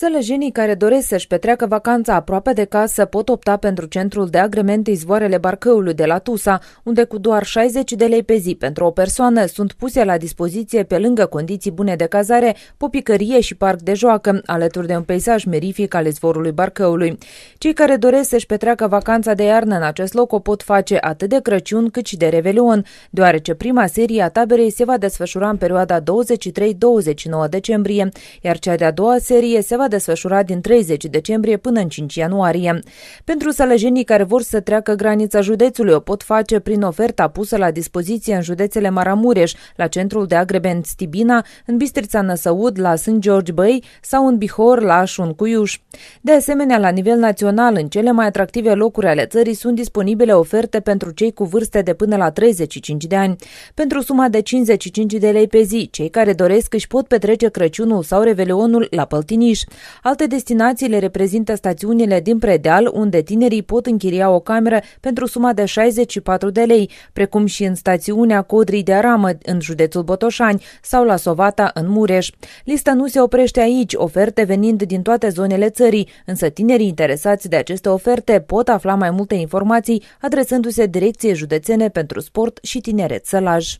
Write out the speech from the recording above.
Sălăjenii care doresc să-și petreacă vacanța aproape de casă pot opta pentru centrul de agrement Izvoarele Barcăului de la Tusa, unde cu doar 60 de lei pe zi pentru o persoană sunt puse la dispoziție pe lângă condiții bune de cazare, popicărie și parc de joacă, alături de un peisaj merific al izvorului Barcăului. Cei care doresc să-și petreacă vacanța de iarnă în acest loc o pot face atât de Crăciun cât și de Revelion, deoarece prima serie a taberei se va desfășura în perioada 23-29 decembrie, iar cea de-a doua serie se va desfășura din 30 decembrie până în 5 ianuarie. Pentru sălăjenii care vor să treacă granița județului o pot face prin oferta pusă la dispoziție în județele Maramureș, la centrul de agrement Stibina, în Bistrița Năsăud, la Sânt George Băi sau în Bihor, la Șuncuiuș. De asemenea, la nivel național, în cele mai atractive locuri ale țării sunt disponibile oferte pentru cei cu vârste de până la 35 de ani. Pentru suma de 55 de lei pe zi, cei care doresc își pot petrece Crăciunul sau Revelionul la Păltiniș. Alte destinații le reprezintă stațiunile din Predeal, unde tinerii pot închiria o cameră pentru suma de 64 de lei, precum și în stațiunea Codrii de Aramă, în județul Botoșani, sau la Sovata, în Mureș. Lista nu se oprește aici, oferte venind din toate zonele țării, însă tinerii interesați de aceste oferte pot afla mai multe informații adresându-se Direcției Județene pentru Sport și Tineret Sălaj.